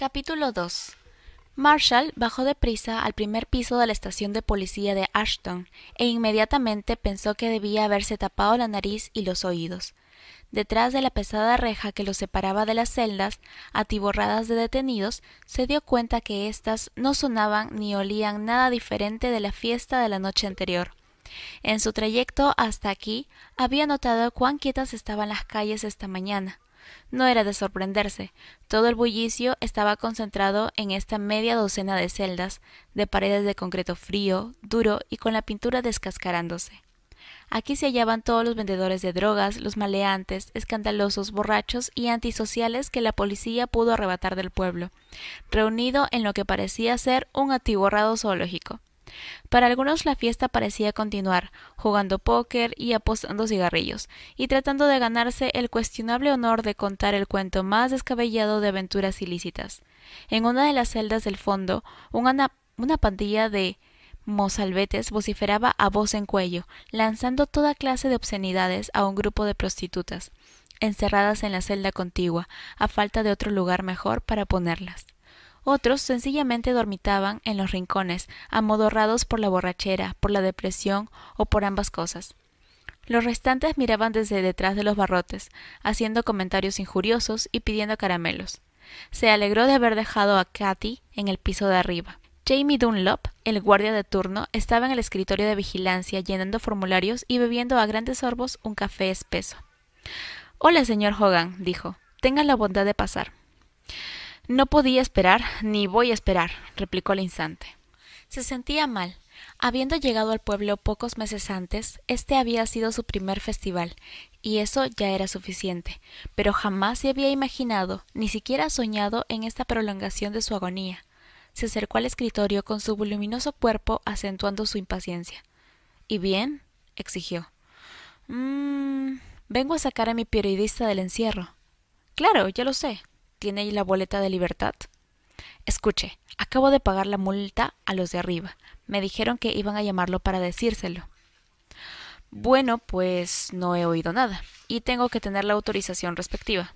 Capítulo 2 Marshall bajó deprisa al primer piso de la estación de policía de Ashton e inmediatamente pensó que debía haberse tapado la nariz y los oídos. Detrás de la pesada reja que los separaba de las celdas, atiborradas de detenidos, se dio cuenta que éstas no sonaban ni olían nada diferente de la fiesta de la noche anterior. En su trayecto hasta aquí había notado cuán quietas estaban las calles esta mañana. No era de sorprenderse. Todo el bullicio estaba concentrado en esta media docena de celdas, de paredes de concreto frío, duro y con la pintura descascarándose. Aquí se hallaban todos los vendedores de drogas, los maleantes, escandalosos, borrachos y antisociales que la policía pudo arrebatar del pueblo, reunido en lo que parecía ser un atiborrado zoológico. Para algunos la fiesta parecía continuar, jugando póker y apostando cigarrillos, y tratando de ganarse el cuestionable honor de contar el cuento más descabellado de aventuras ilícitas. En una de las celdas del fondo, una, una pandilla de mozalbetes vociferaba a voz en cuello, lanzando toda clase de obscenidades a un grupo de prostitutas, encerradas en la celda contigua, a falta de otro lugar mejor para ponerlas. Otros sencillamente dormitaban en los rincones, amodorrados por la borrachera, por la depresión o por ambas cosas. Los restantes miraban desde detrás de los barrotes, haciendo comentarios injuriosos y pidiendo caramelos. Se alegró de haber dejado a Katy en el piso de arriba. Jamie Dunlop, el guardia de turno, estaba en el escritorio de vigilancia llenando formularios y bebiendo a grandes sorbos un café espeso. Hola, señor Hogan, dijo. Tenga la bondad de pasar. No podía esperar, ni voy a esperar, replicó al instante. Se sentía mal. Habiendo llegado al pueblo pocos meses antes, este había sido su primer festival, y eso ya era suficiente, pero jamás se había imaginado, ni siquiera soñado en esta prolongación de su agonía. Se acercó al escritorio con su voluminoso cuerpo acentuando su impaciencia. ¿Y bien? exigió. Mmm. Vengo a sacar a mi periodista del encierro. Claro, ya lo sé. ¿Tiene ahí la boleta de libertad? Escuche, acabo de pagar la multa a los de arriba. Me dijeron que iban a llamarlo para decírselo. Bueno, pues no he oído nada, y tengo que tener la autorización respectiva.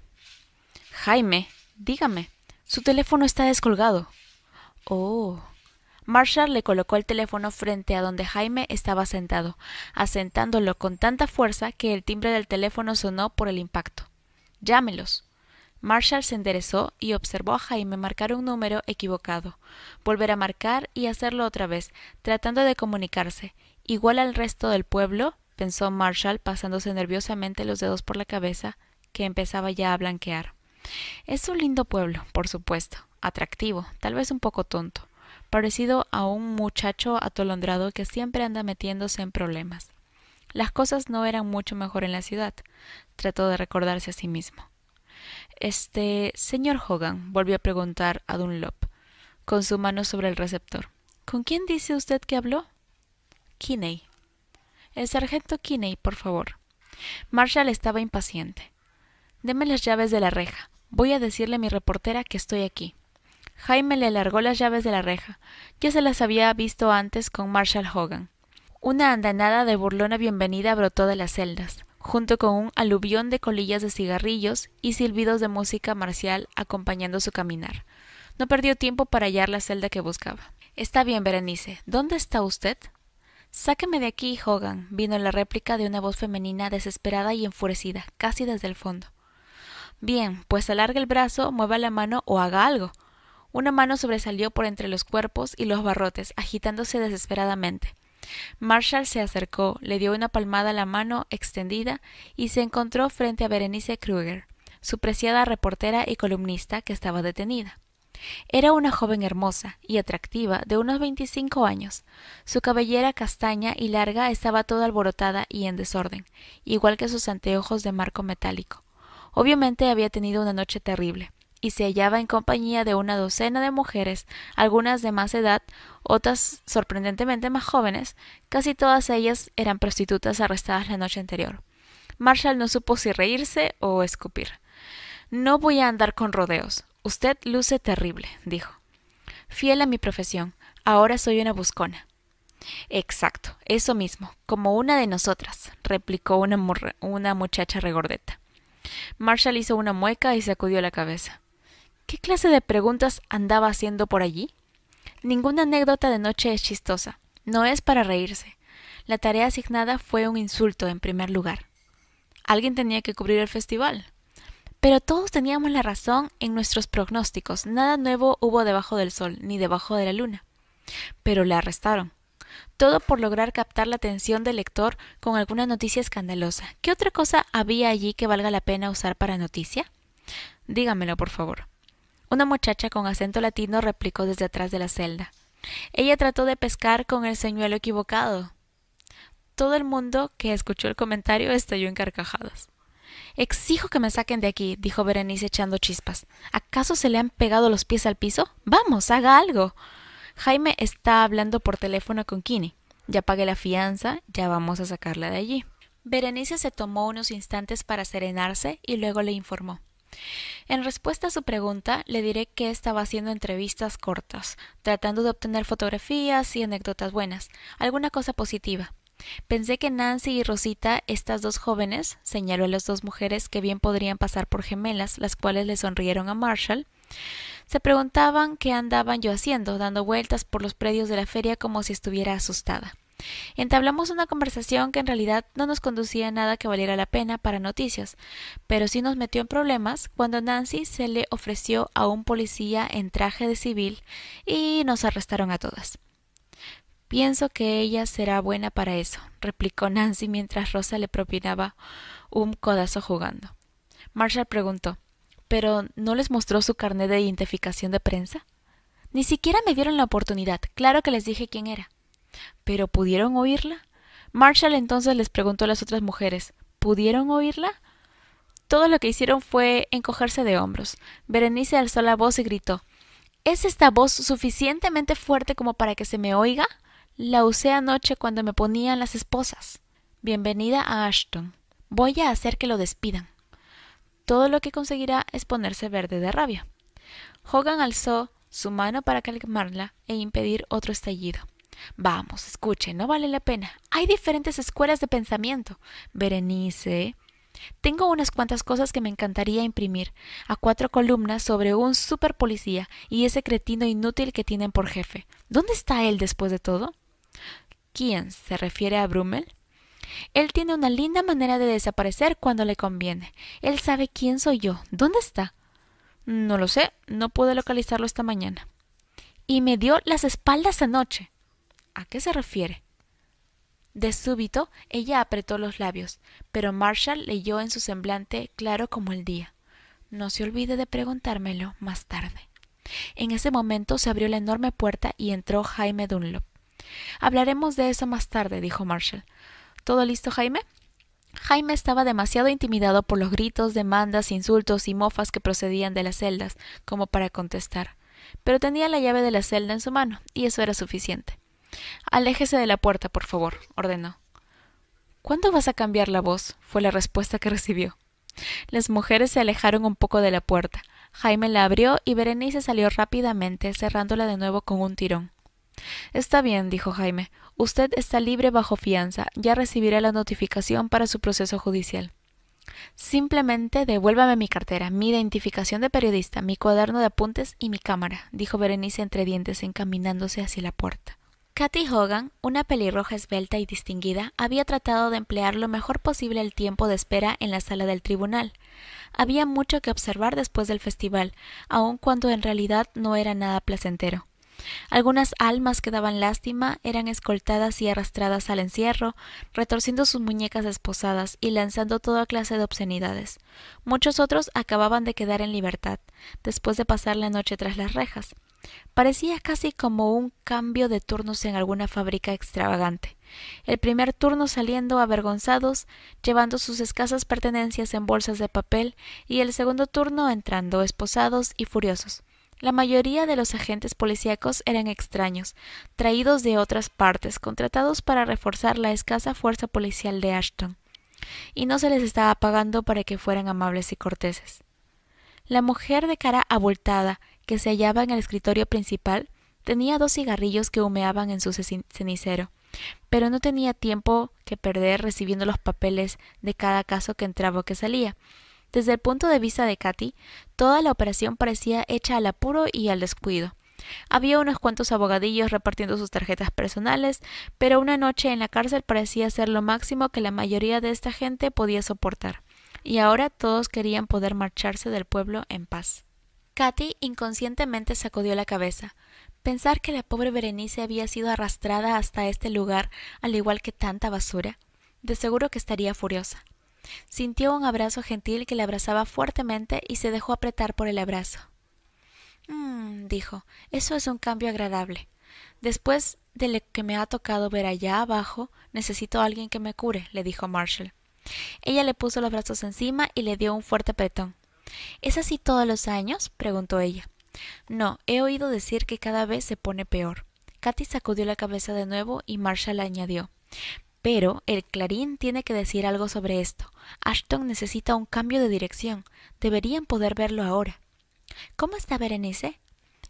Jaime, dígame, su teléfono está descolgado. Oh. Marshall le colocó el teléfono frente a donde Jaime estaba sentado, asentándolo con tanta fuerza que el timbre del teléfono sonó por el impacto. Llámelos. Marshall se enderezó y observó a Jaime marcar un número equivocado, volver a marcar y hacerlo otra vez, tratando de comunicarse. Igual al resto del pueblo, pensó Marshall, pasándose nerviosamente los dedos por la cabeza, que empezaba ya a blanquear. Es un lindo pueblo, por supuesto, atractivo, tal vez un poco tonto, parecido a un muchacho atolondrado que siempre anda metiéndose en problemas. Las cosas no eran mucho mejor en la ciudad, trató de recordarse a sí mismo. Este, señor Hogan, volvió a preguntar a Dunlop, con su mano sobre el receptor. ¿Con quién dice usted que habló? Kinney. El sargento Kinney, por favor. Marshall estaba impaciente. Deme las llaves de la reja. Voy a decirle a mi reportera que estoy aquí. Jaime le largó las llaves de la reja. Ya se las había visto antes con Marshall Hogan. Una andanada de burlona bienvenida brotó de las celdas junto con un aluvión de colillas de cigarrillos y silbidos de música marcial acompañando su caminar. No perdió tiempo para hallar la celda que buscaba. Está bien, Berenice. ¿Dónde está usted? Sáqueme de aquí, Hogan, vino la réplica de una voz femenina desesperada y enfurecida, casi desde el fondo. Bien, pues alarga el brazo, mueva la mano o haga algo. Una mano sobresalió por entre los cuerpos y los barrotes, agitándose desesperadamente. Marshall se acercó, le dio una palmada a la mano extendida y se encontró frente a Berenice Krueger, su preciada reportera y columnista que estaba detenida. Era una joven hermosa y atractiva de unos veinticinco años. Su cabellera castaña y larga estaba toda alborotada y en desorden, igual que sus anteojos de marco metálico. Obviamente había tenido una noche terrible y se hallaba en compañía de una docena de mujeres, algunas de más edad, otras sorprendentemente más jóvenes, casi todas ellas eran prostitutas arrestadas la noche anterior. Marshall no supo si reírse o escupir. No voy a andar con rodeos. Usted luce terrible, dijo. Fiel a mi profesión, ahora soy una buscona. Exacto, eso mismo, como una de nosotras, replicó una, una muchacha regordeta. Marshall hizo una mueca y sacudió la cabeza. ¿Qué clase de preguntas andaba haciendo por allí? Ninguna anécdota de noche es chistosa, no es para reírse. La tarea asignada fue un insulto en primer lugar. Alguien tenía que cubrir el festival. Pero todos teníamos la razón en nuestros pronósticos. Nada nuevo hubo debajo del sol, ni debajo de la luna. Pero la arrestaron. Todo por lograr captar la atención del lector con alguna noticia escandalosa. ¿Qué otra cosa había allí que valga la pena usar para noticia? Dígamelo, por favor. Una muchacha con acento latino replicó desde atrás de la celda. Ella trató de pescar con el señuelo equivocado. Todo el mundo que escuchó el comentario estalló en carcajadas. Exijo que me saquen de aquí, dijo Berenice echando chispas. ¿Acaso se le han pegado los pies al piso? Vamos, haga algo. Jaime está hablando por teléfono con Kini. Ya pagué la fianza, ya vamos a sacarla de allí. Berenice se tomó unos instantes para serenarse y luego le informó. En respuesta a su pregunta, le diré que estaba haciendo entrevistas cortas, tratando de obtener fotografías y anécdotas buenas, alguna cosa positiva. Pensé que Nancy y Rosita, estas dos jóvenes, señaló a las dos mujeres que bien podrían pasar por gemelas, las cuales le sonrieron a Marshall, se preguntaban qué andaban yo haciendo, dando vueltas por los predios de la feria como si estuviera asustada. Entablamos una conversación que en realidad no nos conducía a nada que valiera la pena para noticias, pero sí nos metió en problemas cuando Nancy se le ofreció a un policía en traje de civil y nos arrestaron a todas. Pienso que ella será buena para eso, replicó Nancy mientras Rosa le propinaba un codazo jugando. Marshall preguntó ¿Pero no les mostró su carnet de identificación de prensa? Ni siquiera me dieron la oportunidad. Claro que les dije quién era. ¿Pero pudieron oírla? Marshall entonces les preguntó a las otras mujeres ¿Pudieron oírla? Todo lo que hicieron fue encogerse de hombros. Berenice alzó la voz y gritó ¿Es esta voz suficientemente fuerte como para que se me oiga? La usé anoche cuando me ponían las esposas. Bienvenida a Ashton. Voy a hacer que lo despidan. Todo lo que conseguirá es ponerse verde de rabia. Hogan alzó su mano para calmarla e impedir otro estallido. Vamos, escuche, no vale la pena. Hay diferentes escuelas de pensamiento. Berenice. Tengo unas cuantas cosas que me encantaría imprimir, a cuatro columnas sobre un super policía y ese cretino inútil que tienen por jefe. ¿Dónde está él después de todo? ¿Quién se refiere a Brummel? Él tiene una linda manera de desaparecer cuando le conviene. Él sabe quién soy yo. ¿Dónde está? No lo sé, no pude localizarlo esta mañana. Y me dio las espaldas anoche. ¿A qué se refiere? De súbito ella apretó los labios, pero Marshall leyó en su semblante claro como el día. No se olvide de preguntármelo más tarde. En ese momento se abrió la enorme puerta y entró Jaime Dunlop. Hablaremos de eso más tarde, dijo Marshall. ¿Todo listo, Jaime? Jaime estaba demasiado intimidado por los gritos, demandas, insultos y mofas que procedían de las celdas como para contestar, pero tenía la llave de la celda en su mano, y eso era suficiente. Aléjese de la puerta, por favor, ordenó. ¿Cuándo vas a cambiar la voz? fue la respuesta que recibió. Las mujeres se alejaron un poco de la puerta. Jaime la abrió y Berenice salió rápidamente, cerrándola de nuevo con un tirón. Está bien, dijo Jaime. Usted está libre bajo fianza. Ya recibirá la notificación para su proceso judicial. Simplemente devuélvame mi cartera, mi identificación de periodista, mi cuaderno de apuntes y mi cámara, dijo Berenice entre dientes, encaminándose hacia la puerta. Kathy Hogan, una pelirroja esbelta y distinguida, había tratado de emplear lo mejor posible el tiempo de espera en la sala del tribunal. Había mucho que observar después del festival, aun cuando en realidad no era nada placentero. Algunas almas que daban lástima eran escoltadas y arrastradas al encierro, retorciendo sus muñecas esposadas y lanzando toda clase de obscenidades. Muchos otros acababan de quedar en libertad, después de pasar la noche tras las rejas. Parecía casi como un cambio de turnos en alguna fábrica extravagante. El primer turno saliendo avergonzados, llevando sus escasas pertenencias en bolsas de papel, y el segundo turno entrando esposados y furiosos. La mayoría de los agentes policíacos eran extraños, traídos de otras partes, contratados para reforzar la escasa fuerza policial de Ashton, y no se les estaba pagando para que fueran amables y corteses. La mujer de cara abultada, que se hallaba en el escritorio principal, tenía dos cigarrillos que humeaban en su cenicero, pero no tenía tiempo que perder recibiendo los papeles de cada caso que entraba o que salía. Desde el punto de vista de Katy, toda la operación parecía hecha al apuro y al descuido. Había unos cuantos abogadillos repartiendo sus tarjetas personales, pero una noche en la cárcel parecía ser lo máximo que la mayoría de esta gente podía soportar, y ahora todos querían poder marcharse del pueblo en paz. Katy inconscientemente sacudió la cabeza. Pensar que la pobre Berenice había sido arrastrada hasta este lugar, al igual que tanta basura, de seguro que estaría furiosa. Sintió un abrazo gentil que le abrazaba fuertemente y se dejó apretar por el abrazo. Mmm, dijo, eso es un cambio agradable. Después de lo que me ha tocado ver allá abajo, necesito a alguien que me cure, le dijo Marshall. Ella le puso los brazos encima y le dio un fuerte apretón. ¿Es así todos los años? preguntó ella. No, he oído decir que cada vez se pone peor. Katy sacudió la cabeza de nuevo y Marshall añadió pero el Clarín tiene que decir algo sobre esto. Ashton necesita un cambio de dirección. Deberían poder verlo ahora. ¿Cómo está Berenice?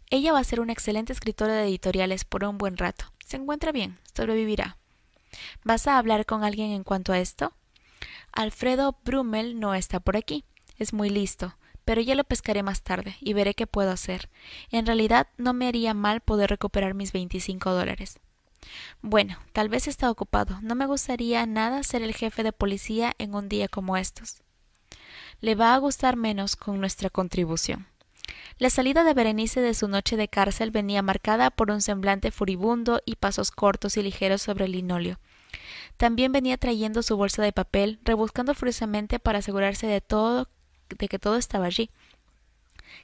Ella va a ser una excelente escritora de editoriales por un buen rato. Se encuentra bien, sobrevivirá. ¿Vas a hablar con alguien en cuanto a esto? Alfredo Brummel no está por aquí es muy listo, pero ya lo pescaré más tarde y veré qué puedo hacer. En realidad no me haría mal poder recuperar mis 25 dólares. Bueno, tal vez está ocupado. No me gustaría nada ser el jefe de policía en un día como estos. Le va a gustar menos con nuestra contribución. La salida de Berenice de su noche de cárcel venía marcada por un semblante furibundo y pasos cortos y ligeros sobre el linóleo. También venía trayendo su bolsa de papel, rebuscando furiosamente para asegurarse de todo de que todo estaba allí.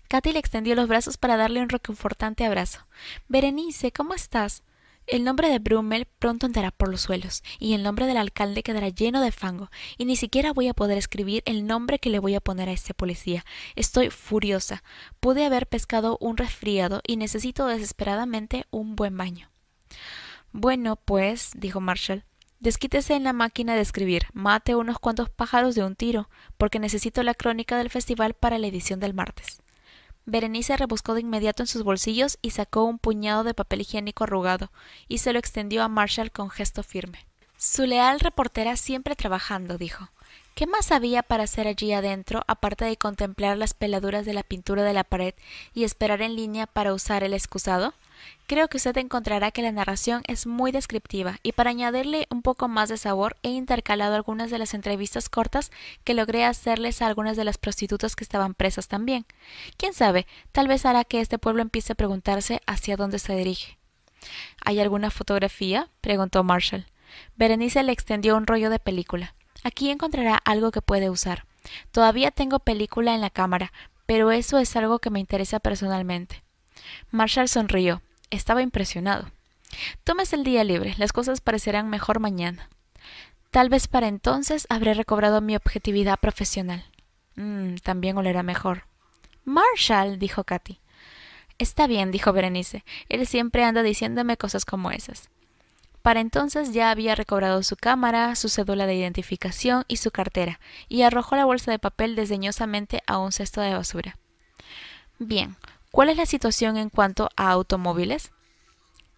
Katy le extendió los brazos para darle un reconfortante abrazo. Berenice, ¿cómo estás? El nombre de Brummel pronto andará por los suelos, y el nombre del alcalde quedará lleno de fango, y ni siquiera voy a poder escribir el nombre que le voy a poner a este policía. Estoy furiosa. Pude haber pescado un resfriado y necesito desesperadamente un buen baño. Bueno, pues, dijo Marshall, Desquítese en la máquina de escribir, mate unos cuantos pájaros de un tiro, porque necesito la crónica del festival para la edición del martes. Berenice rebuscó de inmediato en sus bolsillos y sacó un puñado de papel higiénico arrugado, y se lo extendió a Marshall con gesto firme. Su leal reportera siempre trabajando, dijo. ¿Qué más había para hacer allí adentro, aparte de contemplar las peladuras de la pintura de la pared y esperar en línea para usar el excusado? Creo que usted encontrará que la narración es muy descriptiva y para añadirle un poco más de sabor he intercalado algunas de las entrevistas cortas que logré hacerles a algunas de las prostitutas que estaban presas también. Quién sabe, tal vez hará que este pueblo empiece a preguntarse hacia dónde se dirige. ¿Hay alguna fotografía? preguntó Marshall. Berenice le extendió un rollo de película. Aquí encontrará algo que puede usar. Todavía tengo película en la cámara, pero eso es algo que me interesa personalmente. Marshall sonrió. Estaba impresionado. Tomes el día libre, las cosas parecerán mejor mañana. Tal vez para entonces habré recobrado mi objetividad profesional. Mm, también olerá mejor. Marshall, dijo Katy. Está bien, dijo Berenice. Él siempre anda diciéndome cosas como esas. Para entonces ya había recobrado su cámara, su cédula de identificación y su cartera, y arrojó la bolsa de papel desdeñosamente a un cesto de basura. Bien, ¿cuál es la situación en cuanto a automóviles?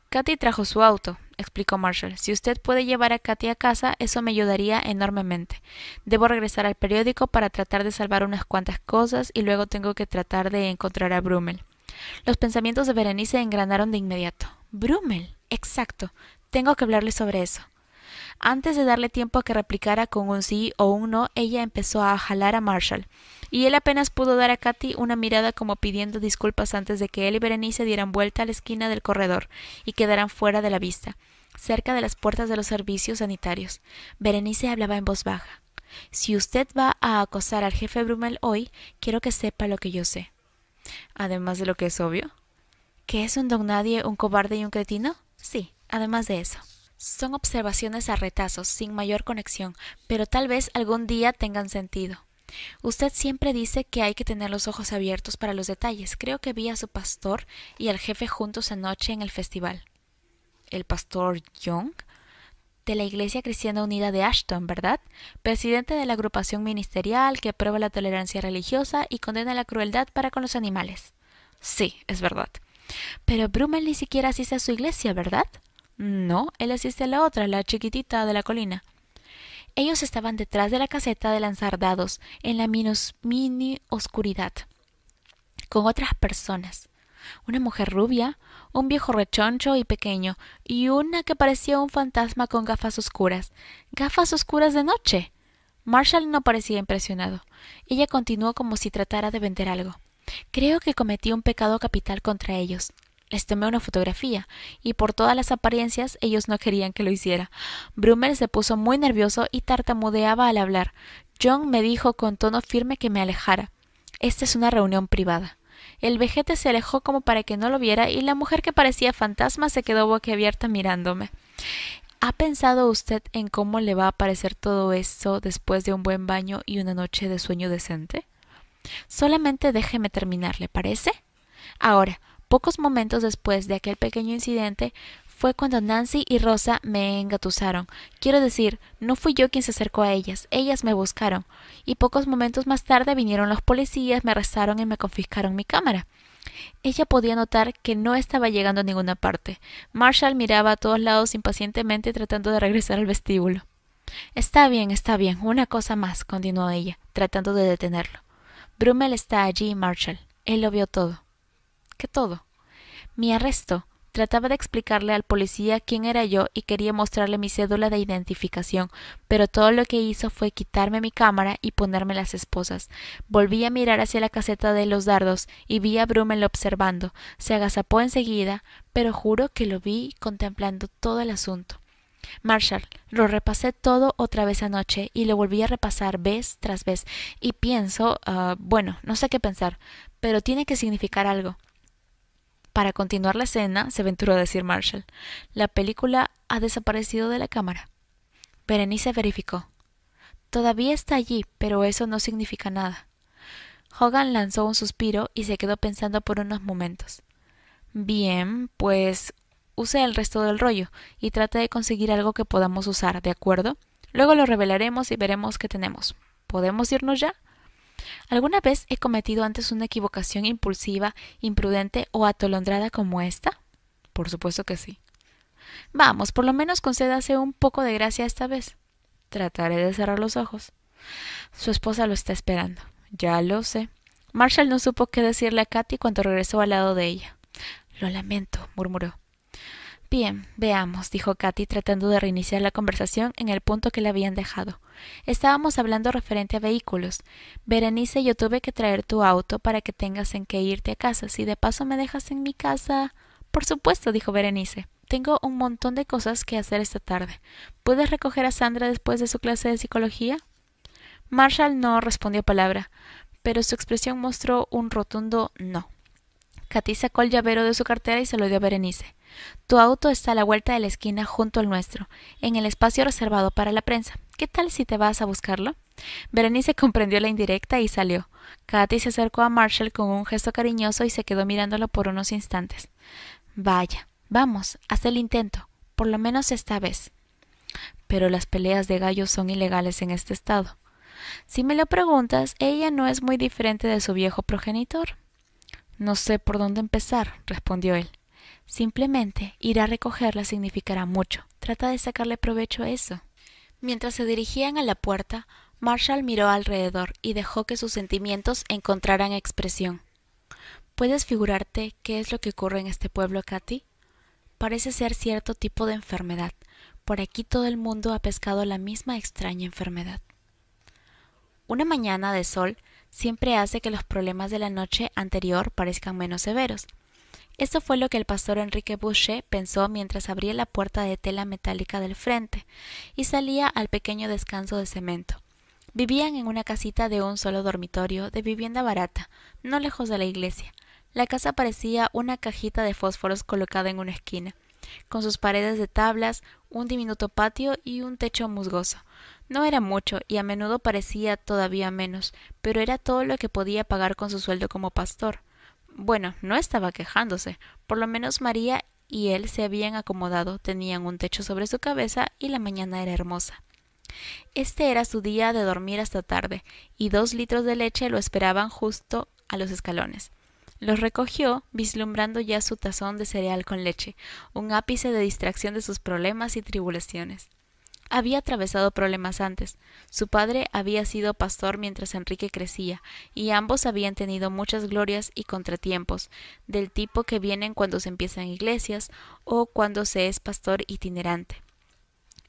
Katy trajo su auto, explicó Marshall. Si usted puede llevar a Katy a casa, eso me ayudaría enormemente. Debo regresar al periódico para tratar de salvar unas cuantas cosas y luego tengo que tratar de encontrar a Brummel. Los pensamientos de Berenice engranaron de inmediato. Brummel. Exacto. Tengo que hablarle sobre eso. Antes de darle tiempo a que replicara con un sí o un no, ella empezó a jalar a Marshall, y él apenas pudo dar a Katy una mirada como pidiendo disculpas antes de que él y Berenice dieran vuelta a la esquina del corredor y quedaran fuera de la vista, cerca de las puertas de los servicios sanitarios. Berenice hablaba en voz baja. Si usted va a acosar al jefe Brumel hoy, quiero que sepa lo que yo sé. Además de lo que es obvio. ¿Que es un don nadie, un cobarde y un cretino? Sí. Además de eso, son observaciones a retazos, sin mayor conexión, pero tal vez algún día tengan sentido. Usted siempre dice que hay que tener los ojos abiertos para los detalles. Creo que vi a su pastor y al jefe juntos anoche en el festival. ¿El pastor Young? de la Iglesia Cristiana Unida de Ashton, ¿verdad? Presidente de la agrupación ministerial que aprueba la tolerancia religiosa y condena la crueldad para con los animales. Sí, es verdad. Pero Brummel ni siquiera asiste a su iglesia, ¿verdad? No, él asiste a la otra, la chiquitita de la colina. Ellos estaban detrás de la caseta de lanzar dados, en la minus, mini oscuridad, con otras personas. Una mujer rubia, un viejo rechoncho y pequeño, y una que parecía un fantasma con gafas oscuras. Gafas oscuras de noche. Marshall no parecía impresionado. Ella continuó como si tratara de vender algo. Creo que cometí un pecado capital contra ellos les tomé una fotografía, y por todas las apariencias ellos no querían que lo hiciera. Brummel se puso muy nervioso y tartamudeaba al hablar. John me dijo con tono firme que me alejara. Esta es una reunión privada. El vejete se alejó como para que no lo viera y la mujer que parecía fantasma se quedó boquiabierta mirándome. ¿Ha pensado usted en cómo le va a parecer todo esto después de un buen baño y una noche de sueño decente? Solamente déjeme terminar, ¿le parece? Ahora, Pocos momentos después de aquel pequeño incidente fue cuando Nancy y Rosa me engatusaron. Quiero decir, no fui yo quien se acercó a ellas, ellas me buscaron. Y pocos momentos más tarde vinieron los policías, me arrestaron y me confiscaron mi cámara. Ella podía notar que no estaba llegando a ninguna parte. Marshall miraba a todos lados impacientemente tratando de regresar al vestíbulo. Está bien, está bien, una cosa más, continuó ella, tratando de detenerlo. Brummel está allí, Marshall. Él lo vio todo que todo. Mi arresto. Trataba de explicarle al policía quién era yo y quería mostrarle mi cédula de identificación, pero todo lo que hizo fue quitarme mi cámara y ponerme las esposas. Volví a mirar hacia la caseta de los dardos y vi a Brummel observando. Se agazapó enseguida, pero juro que lo vi contemplando todo el asunto. Marshall, lo repasé todo otra vez anoche y lo volví a repasar vez tras vez y pienso, ah, bueno, no sé qué pensar, pero tiene que significar algo. Para continuar la escena, se aventuró a decir Marshall, la película ha desaparecido de la cámara. Berenice verificó. Todavía está allí, pero eso no significa nada. Hogan lanzó un suspiro y se quedó pensando por unos momentos. Bien, pues use el resto del rollo y trate de conseguir algo que podamos usar, ¿de acuerdo? Luego lo revelaremos y veremos qué tenemos. ¿Podemos irnos ya? ¿Alguna vez he cometido antes una equivocación impulsiva, imprudente o atolondrada como esta? Por supuesto que sí. Vamos, por lo menos concédase un poco de gracia esta vez. Trataré de cerrar los ojos. Su esposa lo está esperando. Ya lo sé. Marshall no supo qué decirle a Katy cuando regresó al lado de ella. Lo lamento, murmuró. Bien, veamos, dijo Katy tratando de reiniciar la conversación en el punto que le habían dejado. Estábamos hablando referente a vehículos. Berenice, yo tuve que traer tu auto para que tengas en qué irte a casa. Si de paso me dejas en mi casa. Por supuesto, dijo Berenice. Tengo un montón de cosas que hacer esta tarde. ¿Puedes recoger a Sandra después de su clase de psicología? Marshall no respondió palabra, pero su expresión mostró un rotundo no. Katy sacó el llavero de su cartera y se lo dio a Berenice. Tu auto está a la vuelta de la esquina junto al nuestro, en el espacio reservado para la prensa. ¿Qué tal si te vas a buscarlo? Berenice comprendió la indirecta y salió. Katy se acercó a Marshall con un gesto cariñoso y se quedó mirándolo por unos instantes. Vaya, vamos, haz el intento, por lo menos esta vez. Pero las peleas de gallos son ilegales en este estado. Si me lo preguntas, ella no es muy diferente de su viejo progenitor. No sé por dónde empezar, respondió él. Simplemente ir a recogerla significará mucho. Trata de sacarle provecho a eso. Mientras se dirigían a la puerta, Marshall miró alrededor y dejó que sus sentimientos encontraran expresión. ¿Puedes figurarte qué es lo que ocurre en este pueblo, Katy? Parece ser cierto tipo de enfermedad. Por aquí todo el mundo ha pescado la misma extraña enfermedad. Una mañana de sol siempre hace que los problemas de la noche anterior parezcan menos severos. Eso fue lo que el pastor Enrique Boucher pensó mientras abría la puerta de tela metálica del frente y salía al pequeño descanso de cemento. Vivían en una casita de un solo dormitorio de vivienda barata, no lejos de la iglesia. La casa parecía una cajita de fósforos colocada en una esquina, con sus paredes de tablas, un diminuto patio y un techo musgoso. No era mucho y a menudo parecía todavía menos, pero era todo lo que podía pagar con su sueldo como pastor. Bueno, no estaba quejándose. Por lo menos María y él se habían acomodado, tenían un techo sobre su cabeza y la mañana era hermosa. Este era su día de dormir hasta tarde, y dos litros de leche lo esperaban justo a los escalones. Los recogió, vislumbrando ya su tazón de cereal con leche, un ápice de distracción de sus problemas y tribulaciones. Había atravesado problemas antes. Su padre había sido pastor mientras Enrique crecía, y ambos habían tenido muchas glorias y contratiempos, del tipo que vienen cuando se empiezan iglesias o cuando se es pastor itinerante.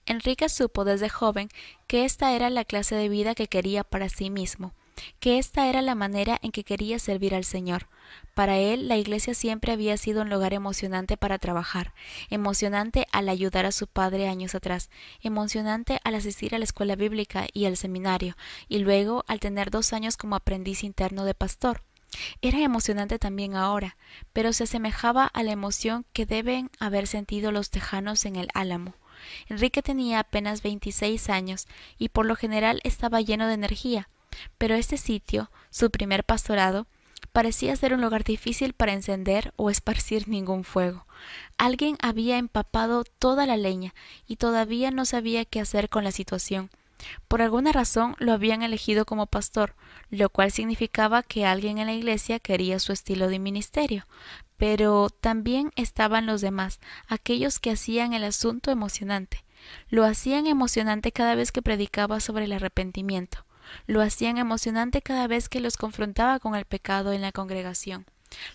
Enrique supo desde joven que esta era la clase de vida que quería para sí mismo que esta era la manera en que quería servir al Señor. Para él, la iglesia siempre había sido un lugar emocionante para trabajar, emocionante al ayudar a su padre años atrás, emocionante al asistir a la escuela bíblica y al seminario, y luego al tener dos años como aprendiz interno de pastor. Era emocionante también ahora, pero se asemejaba a la emoción que deben haber sentido los tejanos en el Álamo. Enrique tenía apenas veintiséis años y por lo general estaba lleno de energía, pero este sitio, su primer pastorado, parecía ser un lugar difícil para encender o esparcir ningún fuego. Alguien había empapado toda la leña y todavía no sabía qué hacer con la situación. Por alguna razón lo habían elegido como pastor, lo cual significaba que alguien en la iglesia quería su estilo de ministerio. Pero también estaban los demás, aquellos que hacían el asunto emocionante. Lo hacían emocionante cada vez que predicaba sobre el arrepentimiento lo hacían emocionante cada vez que los confrontaba con el pecado en la congregación.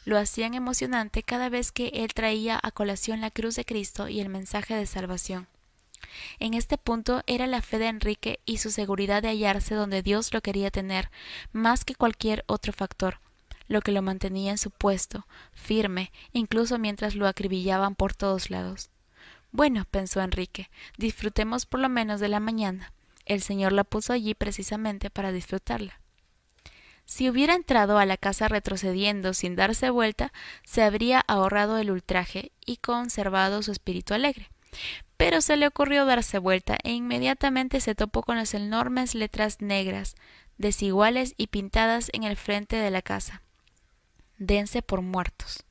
Lo hacían emocionante cada vez que él traía a colación la cruz de Cristo y el mensaje de salvación. En este punto era la fe de Enrique y su seguridad de hallarse donde Dios lo quería tener, más que cualquier otro factor, lo que lo mantenía en su puesto, firme, incluso mientras lo acribillaban por todos lados. Bueno, pensó Enrique, disfrutemos por lo menos de la mañana. El Señor la puso allí precisamente para disfrutarla. Si hubiera entrado a la casa retrocediendo sin darse vuelta, se habría ahorrado el ultraje y conservado su espíritu alegre. Pero se le ocurrió darse vuelta e inmediatamente se topó con las enormes letras negras, desiguales y pintadas en el frente de la casa. Dense por muertos.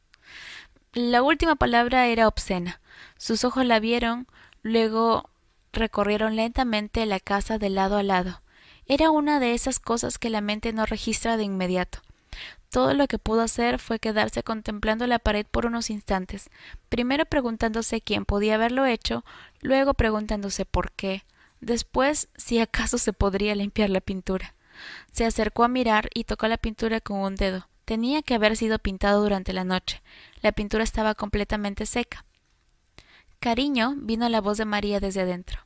La última palabra era obscena. Sus ojos la vieron, luego recorrieron lentamente la casa de lado a lado. Era una de esas cosas que la mente no registra de inmediato. Todo lo que pudo hacer fue quedarse contemplando la pared por unos instantes, primero preguntándose quién podía haberlo hecho, luego preguntándose por qué, después si acaso se podría limpiar la pintura. Se acercó a mirar y tocó la pintura con un dedo. Tenía que haber sido pintado durante la noche. La pintura estaba completamente seca. Cariño, vino la voz de María desde adentro.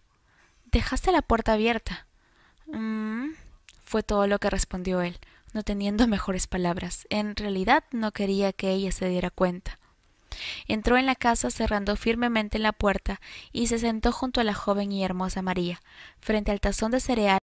Dejaste la puerta abierta. Mm, fue todo lo que respondió él, no teniendo mejores palabras. En realidad no quería que ella se diera cuenta. Entró en la casa cerrando firmemente la puerta y se sentó junto a la joven y hermosa María, frente al tazón de cereal